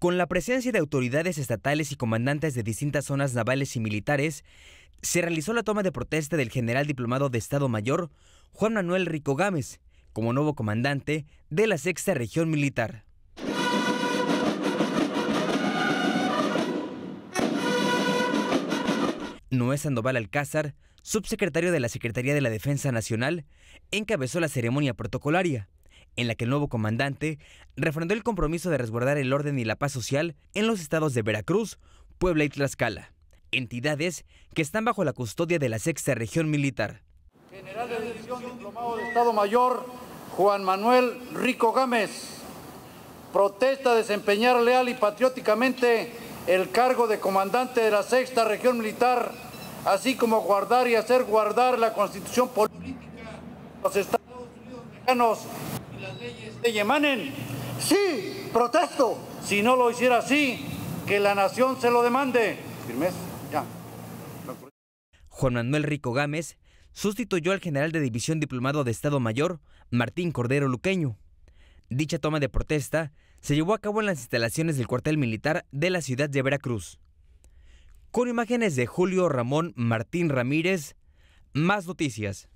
Con la presencia de autoridades estatales y comandantes de distintas zonas navales y militares, se realizó la toma de protesta del general diplomado de Estado Mayor Juan Manuel Rico Gámez como nuevo comandante de la sexta región militar. Noé Sandoval Alcázar subsecretario de la Secretaría de la Defensa Nacional, encabezó la ceremonia protocolaria, en la que el nuevo comandante refrendó el compromiso de resguardar el orden y la paz social en los estados de Veracruz, Puebla y Tlaxcala, entidades que están bajo la custodia de la Sexta Región Militar. General de División Diplomado de Estado Mayor, Juan Manuel Rico Gámez, protesta desempeñar leal y patrióticamente el cargo de comandante de la Sexta Región Militar así como guardar y hacer guardar la constitución política de los Estados Unidos mexicanos y las leyes de Yemanen? Sí, protesto. Si no lo hiciera así, que la nación se lo demande. ¿Firmes? Ya. Juan Manuel Rico Gámez sustituyó al general de división diplomado de Estado Mayor, Martín Cordero Luqueño. Dicha toma de protesta se llevó a cabo en las instalaciones del cuartel militar de la ciudad de Veracruz. Con imágenes de Julio Ramón Martín Ramírez, más noticias.